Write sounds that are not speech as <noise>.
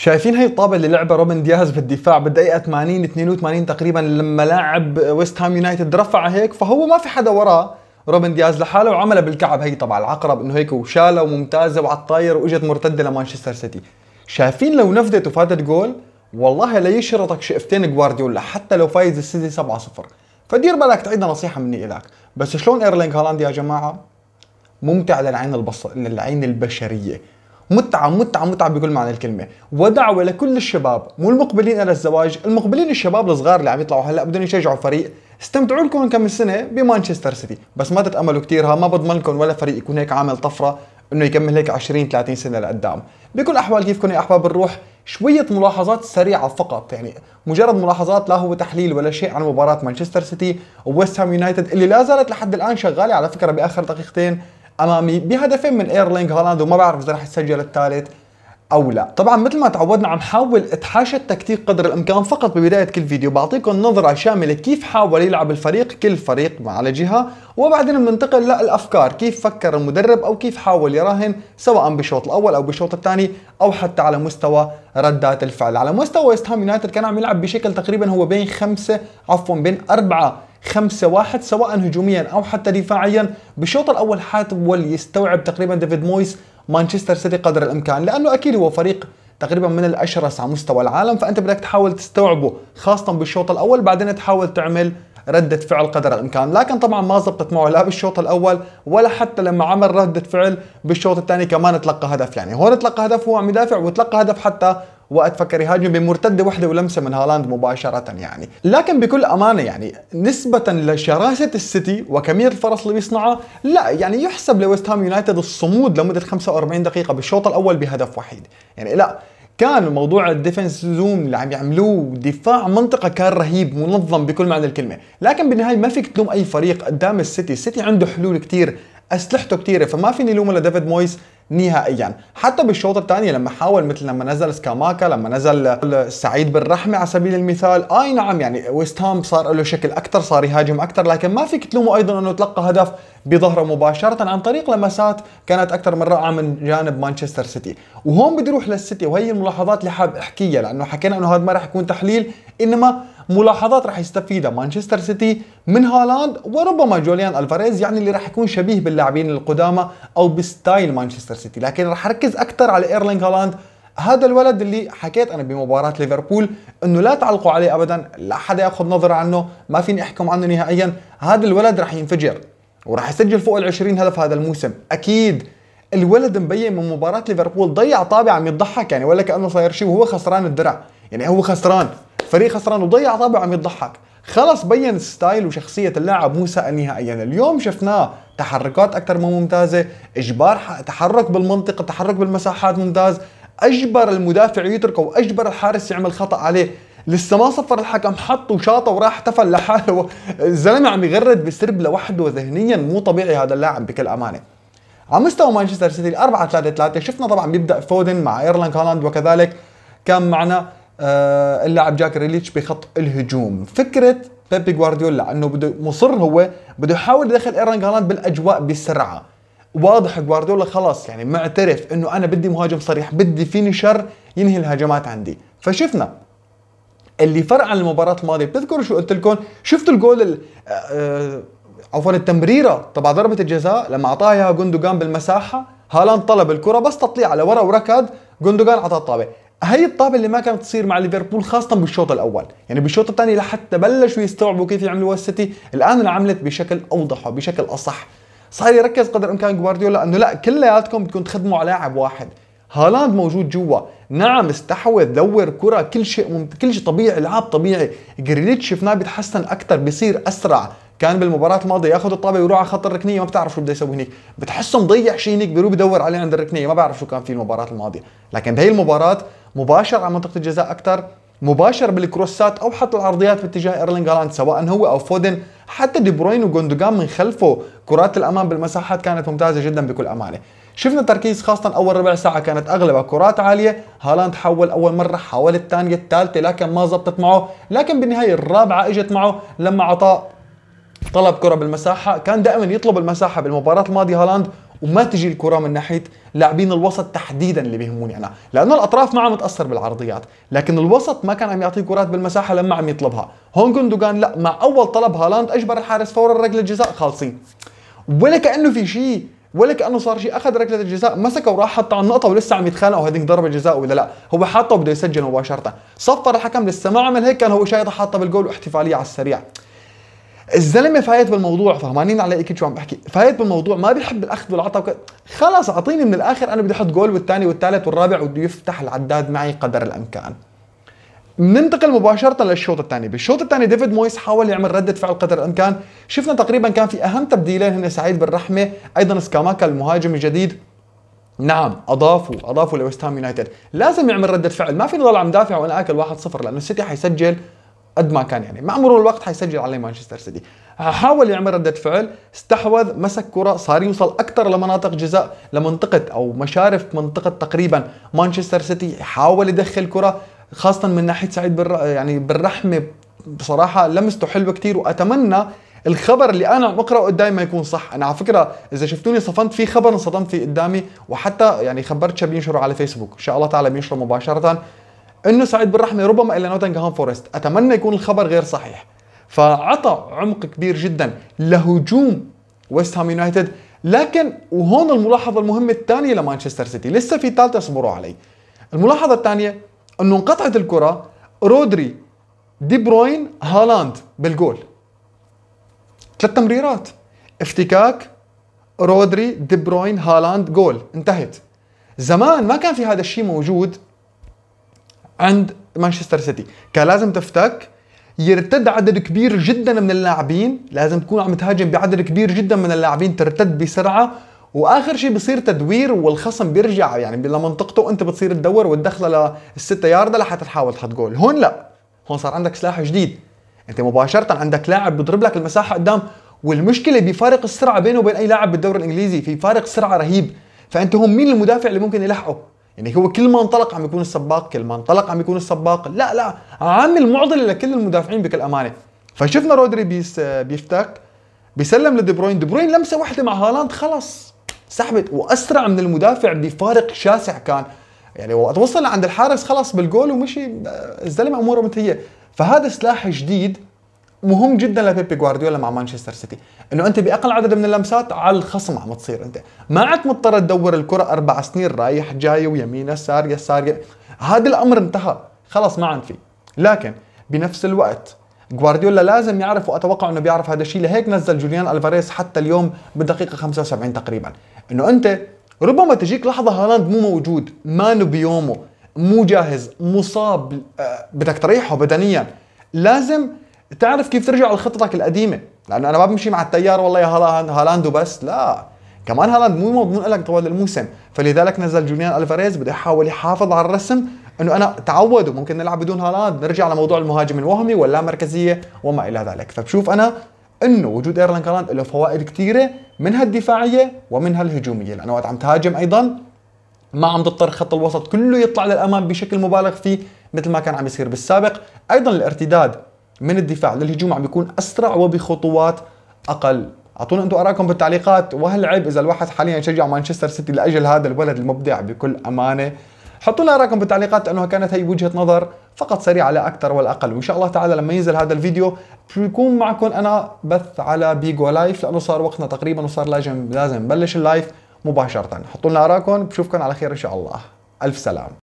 شايفين هي الطابه اللي لعبها روبن دياز بالدفاع بالدقيقه 80 82 تقريبا لما لاعب ويست هام يونايتد رفع هيك فهو ما في حدا وراه روبن دياز لحاله وعملها بالكعب هي طبعا العقرب انه هيك وشالها وممتازه وعلى الطاير واجت مرتده لمانشستر سيتي شايفين لو نفذت وفاتت جول والله لا يشرطك شقفتين جوارديولا حتى لو فايز السيتي 7-0 فدير بالك تعيد نصيحه مني الك بس شلون ايرلينغ هالاند يا جماعه ممتع للعين البص للعين البشريه متعه متعه متعه بكل معنى الكلمه ودعوه لكل الشباب مو المقبلين على الزواج المقبلين الشباب الصغار اللي عم يطلعوا هلا بدهم يشجعوا فريق استمتعوا لكم كم سنه بمانشستر سيتي بس ما تتاملوا كثيرها ما بضمن لكم ولا فريق يكون هيك عامل طفره انه يكمل هيك 20 30 سنه لقدام بكل احوال كيفكم يا احباب الروح شويه ملاحظات سريعه فقط يعني مجرد ملاحظات لا هو تحليل ولا شيء عن مباراه مانشستر سيتي وويست هام يونايتد اللي لا زالت لحد الان شغاله على فكره باخر دقيقتين امامي بهدفين من ايرلينغ هالاند وما بعرف اذا راح يسجل الثالث او لا طبعا مثل ما تعودنا عم حاول اتحاشى التكتيك قدر الامكان فقط ببدايه كل فيديو بعطيكم نظره شامله كيف حاول يلعب الفريق كل فريق على جهه وبعدين بننتقل للافكار كيف فكر المدرب او كيف حاول يراهن سواء بالشوط الاول او بالشوط الثاني او حتى على مستوى ردات الفعل على مستوى ويست هام يونايتد كان عم يلعب بشكل تقريبا هو بين خمسه عفوا بين اربعه 5 1 سواء هجوميا او حتى دفاعيا بالشوط الاول حاول يستوعب تقريبا ديفيد مويس مانشستر سيتي قدر الامكان لانه اكيد هو فريق تقريبا من الاشرس على مستوى العالم فانت بدك تحاول تستوعبه خاصه بالشوط الاول بعدين تحاول تعمل ردة فعل قدر الإمكان لكن طبعا ما زبطت معه لا بالشوط الأول ولا حتى لما عمل ردة فعل بالشوط الثاني كمان تلقى هدف يعني هون تلقى هدف وهو عم يدافع وتلقى هدف حتى وقت فكر يهاجم بمرتده وحده ولمسه من هالاند مباشره يعني، لكن بكل امانه يعني نسبه لشراسه السيتي وكميه الفرص اللي بيصنعها لا يعني يحسب لويست هام يونايتد الصمود لمده 45 دقيقه بالشوط الاول بهدف وحيد، يعني لا كان موضوع الديفنس زوم اللي عم يعملوه دفاع منطقة كان رهيب منظم بكل معنى الكلمة لكن بالنهاية ما فيك تلوم أي فريق قدام السيتي السيتي عنده حلول كتير أسلحته كتيرة فما فيني لوم ولا ديفيد مويس نهائيا حتى بالشوط الثاني لما حاول مثل لما نزل سكاماكا لما نزل سعيد بالرحمة على سبيل المثال اي نعم يعني ويست صار له شكل اكثر صار يهاجم اكثر لكن ما فيك تلومه ايضا انه تلقى هدف بظهره مباشرة عن طريق لمسات كانت اكثر من رائعة من جانب مانشستر سيتي وهون بدي اروح للسيتي وهي الملاحظات اللي حاب احكيها لانه حكينا انه هذا ما راح يكون تحليل انما ملاحظات راح يستفيدها مانشستر سيتي من هالاند وربما جوليان الفاريز يعني اللي راح يكون شبيه باللاعبين القدامى او بستايل مانشستر سيتي لكن راح اركز اكثر على ايرلينغ هالاند هذا الولد اللي حكيت انا بمباراه ليفربول انه لا تعلقوا عليه ابدا لا حدا ياخذ نظره عنه ما فيني احكم عنه نهائيا هذا الولد راح ينفجر وراح يسجل فوق ال 20 هدف هذا الموسم اكيد الولد مبين من مباراه ليفربول ضيع طابع عم يضحك يعني ولا كانه صاير شيء وهو خسران الدرع يعني هو خسران فريق خسران وضيع طابع عم يضحك خلص بين ستايل وشخصية اللاعب موسى نهائيا اليوم شفناه تحركات أكثر ما ممتازة إجبار تحرك بالمنطقة تحرك بالمساحات ممتاز أجبر المدافع يتركه وأجبر الحارس يعمل خطأ عليه لسه ما صفر الحكم حط وشاطه وراح احتفل لحاله الزلمه <laughs> عم يغرد بسرب لوحده ذهنيا مو طبيعي هذا اللاعب بكل امانه على مستوى مانشستر سيتي 4 3 3 شفنا طبعا بيبدا فودن مع ايرلان هالاند وكذلك كان معنا آه، اللاعب جاك ريليتش بخط الهجوم فكره بيبي جوارديولا انه بده مصر هو بده يحاول يدخل ايران جالاند بالاجواء بسرعه واضح جوارديولا خلاص يعني معترف انه انا بدي مهاجم صريح بدي فيني شر ينهي الهجمات عندي فشفنا اللي فرع عن المباراه الماضيه بتذكروا شو قلت لكم شفتوا الجول آه، عفوا التمريره تبع ضربه الجزاء لما اعطاها اياها جوندوجان بالمساحه هالاند طلب الكره بس تطليع لورا وركض جوندوجان عطى الطابه هي الطابة اللي ما كانت تصير مع ليفربول خاصة بالشوط الأول يعني بالشوط الثاني لحتى بلشوا يستوعبوا كيف يعملوا السيتي الآن عملت بشكل أوضح وبشكل أصح صار يركز قدر الإمكان جوارديولا أنه لا كلياتكم بدكم تخدموا على لاعب واحد هالاند موجود جوا نعم استحوذ دور كرة كل شيء ممت... كل شيء طبيعي لعب طبيعي جريليتش شفناه بيتحسن أكثر بيصير أسرع كان بالمباراة الماضية ياخذ الطابة ويروح على خط الركنية ما بتعرف شو بده يسوي هنيك، بتحسه مضيع شيء هنيك بيروح بدور عليه عند الركنية ما بعرف شو كان في المباراة الماضية، لكن بهي المباراة مباشر على منطقه الجزاء اكثر مباشر بالكروسات او حط العرضيات باتجاه ايرلينغ هالاند سواء هو او فودن حتى دي بروين وجوندوجان من خلفه كرات الامام بالمساحات كانت ممتازه جدا بكل امانه شفنا تركيز خاصة أول ربع ساعة كانت أغلبها كرات عالية هالاند حول أول مرة حاول الثانية الثالثة لكن ما زبطت معه لكن بالنهاية الرابعة إجت معه لما عطاه طلب كرة بالمساحة كان دائما يطلب المساحة بالمباراة الماضية هالاند وما تجي الكره من ناحيه لاعبين الوسط تحديدا اللي بيهموني انا لانه الاطراف ما عم تاثر بالعرضيات لكن الوسط ما كان عم يعطيه كرات بالمساحه لما عم يطلبها هون جندوجان لا مع اول طلب هالاند اجبر الحارس فورا ركله جزاء خالصين ولا كانه في شيء ولا كانه صار شيء اخذ ركله الجزاء مسكه وراح حط على النقطه ولسه عم يتخانقوا هذيك ضربه جزاء ولا لا هو حاطه وبده يسجل مباشره صفر الحكم لسه ما عمل هيك كان هو شايطه حاطه بالجول واحتفاليه على السريع الزلمه فايت بالموضوع فهمانين علي اكيد شو عم بحكي فايت بالموضوع ما بيحب الاخذ والعطاء خلاص خلص اعطيني من الاخر انا بدي احط جول والثاني والثالث والرابع وبده يفتح العداد معي قدر الامكان ننتقل مباشرة للشوط الثاني، بالشوط الثاني ديفيد مويس حاول يعمل ردة فعل قدر الامكان، شفنا تقريبا كان في اهم تبديلين هنا سعيد بالرحمة، ايضا سكاماكا المهاجم الجديد نعم اضافوا اضافوا لويست هام يونايتد، لازم يعمل ردة فعل، ما فيني ضل عم دافع وانا اكل 1-0 لانه السيتي حيسجل قد ما كان يعني مع مرور الوقت حيسجل عليه مانشستر سيتي حاول يعمل ردة فعل استحوذ مسك كرة صار يوصل أكثر لمناطق جزاء لمنطقة أو مشارف منطقة تقريبا مانشستر سيتي حاول يدخل كرة خاصة من ناحية سعيد بالر... يعني بالرحمة بصراحة لمسته حلوة كتير وأتمنى الخبر اللي انا عم قدامي قدامي يكون صح انا على فكره اذا شفتوني صفنت في خبر انصدمت فيه قدامي وحتى يعني خبرت شباب ينشره على فيسبوك ان شاء الله تعالى بينشره مباشره انه سعيد بالرحمه ربما الى نوتنغهام فورست اتمنى يكون الخبر غير صحيح فعطى عمق كبير جدا لهجوم ويست هام يونايتد لكن وهون الملاحظه المهمه الثانيه لمانشستر سيتي لسه في ثالثه اصبروا علي الملاحظه الثانيه انه انقطعت الكره رودري دي بروين هالاند بالجول ثلاث تمريرات افتكاك رودري دي بروين هالاند جول انتهت زمان ما كان في هذا الشيء موجود عند مانشستر سيتي كان لازم تفتك يرتد عدد كبير جدا من اللاعبين لازم تكون عم تهاجم بعدد كبير جدا من اللاعبين ترتد بسرعه واخر شيء بصير تدوير والخصم بيرجع يعني لمنطقته وانت بتصير تدور وتدخله للستة ياردة لحتى تحاول تحط جول هون لا هون صار عندك سلاح جديد انت مباشره عندك لاعب بيضرب لك المساحه قدام والمشكله بفارق السرعه بينه وبين اي لاعب بالدوري الانجليزي في فارق سرعه رهيب فانت هون مين المدافع اللي ممكن يلحقه يعني هو كل ما انطلق عم يكون السباق كل ما انطلق عم يكون السباق لا لا عامل معضله لكل المدافعين بكل امانه فشفنا رودري بيس بيفتك بيسلم لدي بروين دي بروين لمسه واحده مع هالاند خلص سحبت واسرع من المدافع بفارق شاسع كان يعني وقت وصل عند الحارس خلص بالجول ومشي آه، الزلمه اموره منتهيه فهذا سلاح جديد مهم جدا لبيبي جوارديولا مع مانشستر سيتي انه انت باقل عدد من اللمسات على الخصم عم تصير انت ما عاد مضطر تدور الكره اربع سنين رايح جاي ويمين يسار يسار هذا الامر انتهى خلص ما عاد في لكن بنفس الوقت جوارديولا لازم يعرف واتوقع انه بيعرف هذا الشيء لهيك نزل جوليان الفاريز حتى اليوم بالدقيقه 75 تقريبا انه انت ربما تجيك لحظه هالاند مو موجود مانو بيومه مو جاهز مصاب آه، بدك تريحه بدنيا لازم تعرف كيف ترجع لخطتك القديمه لانه انا ما بمشي مع التيار والله يا هالاند هالاند وبس لا كمان هالاند مو مضمون لك طوال الموسم فلذلك نزل جونيان الفاريز بده يحاول يحافظ على الرسم انه انا تعود وممكن نلعب بدون هالاند نرجع لموضوع المهاجم الوهمي ولا مركزيه وما الى ذلك فبشوف انا انه وجود ايرلان كالاند له فوائد كثيره منها الدفاعيه ومنها الهجوميه لانه وقت عم تهاجم ايضا ما عم تضطر خط الوسط كله يطلع للامام بشكل مبالغ فيه مثل ما كان عم يصير بالسابق ايضا الارتداد من الدفاع للهجوم عم بيكون اسرع وبخطوات اقل اعطونا انتم ارائكم بالتعليقات وهل عيب اذا الواحد حاليا يشجع مانشستر سيتي لاجل هذا الولد المبدع بكل امانه حطوا لنا رايكم بالتعليقات لانه كانت هي وجهه نظر فقط سريعه لا اكثر ولا اقل وان شاء الله تعالى لما ينزل هذا الفيديو بيكون معكم انا بث على بيجو لايف لانه صار وقتنا تقريبا وصار لازم لازم نبلش اللايف مباشره حطوا لنا ارائكم بشوفكم على خير ان شاء الله الف سلام